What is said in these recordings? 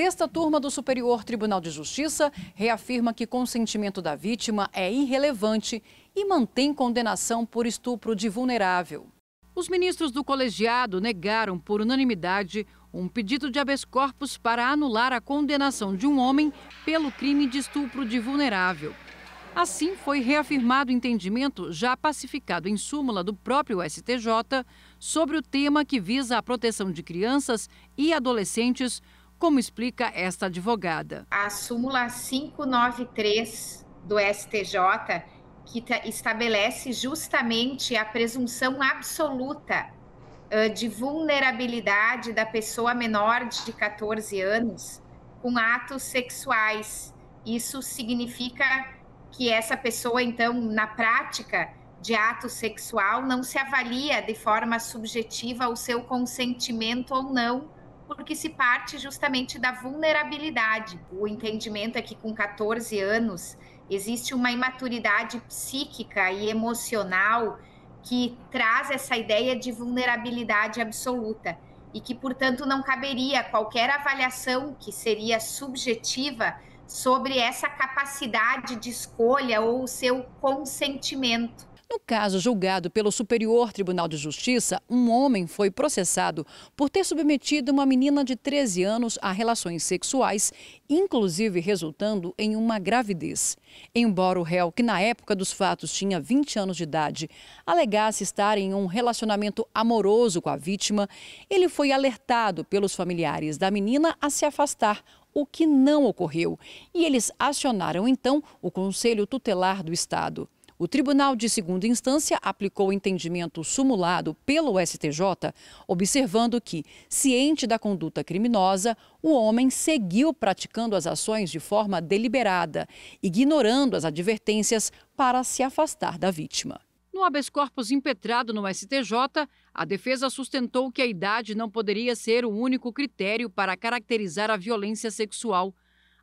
sexta turma do Superior Tribunal de Justiça reafirma que consentimento da vítima é irrelevante e mantém condenação por estupro de vulnerável. Os ministros do colegiado negaram por unanimidade um pedido de habeas corpus para anular a condenação de um homem pelo crime de estupro de vulnerável. Assim, foi reafirmado o entendimento já pacificado em súmula do próprio STJ sobre o tema que visa a proteção de crianças e adolescentes como explica esta advogada. A súmula 593 do STJ, que estabelece justamente a presunção absoluta de vulnerabilidade da pessoa menor de 14 anos com atos sexuais. Isso significa que essa pessoa, então, na prática de ato sexual, não se avalia de forma subjetiva o seu consentimento ou não porque se parte justamente da vulnerabilidade. O entendimento é que com 14 anos existe uma imaturidade psíquica e emocional que traz essa ideia de vulnerabilidade absoluta e que, portanto, não caberia qualquer avaliação que seria subjetiva sobre essa capacidade de escolha ou o seu consentimento. No caso julgado pelo Superior Tribunal de Justiça, um homem foi processado por ter submetido uma menina de 13 anos a relações sexuais, inclusive resultando em uma gravidez. Embora o réu, que na época dos fatos tinha 20 anos de idade, alegasse estar em um relacionamento amoroso com a vítima, ele foi alertado pelos familiares da menina a se afastar o que não ocorreu. E eles acionaram então o Conselho Tutelar do Estado. O Tribunal de Segunda Instância aplicou o entendimento sumulado pelo STJ, observando que, ciente da conduta criminosa, o homem seguiu praticando as ações de forma deliberada, ignorando as advertências para se afastar da vítima. No habeas corpus impetrado no STJ, a defesa sustentou que a idade não poderia ser o único critério para caracterizar a violência sexual,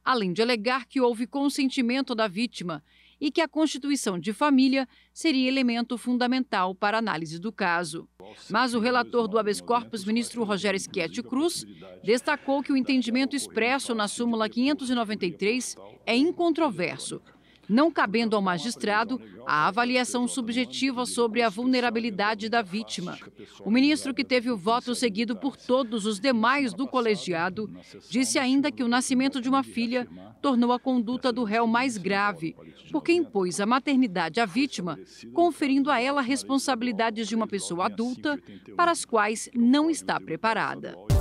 além de alegar que houve consentimento da vítima e que a constituição de família seria elemento fundamental para análise do caso. Mas o relator do habeas corpus, ministro Rogério Schietti Cruz, destacou que o entendimento expresso na súmula 593 é incontroverso não cabendo ao magistrado a avaliação subjetiva sobre a vulnerabilidade da vítima. O ministro, que teve o voto seguido por todos os demais do colegiado, disse ainda que o nascimento de uma filha tornou a conduta do réu mais grave, porque impôs a maternidade à vítima, conferindo a ela responsabilidades de uma pessoa adulta para as quais não está preparada.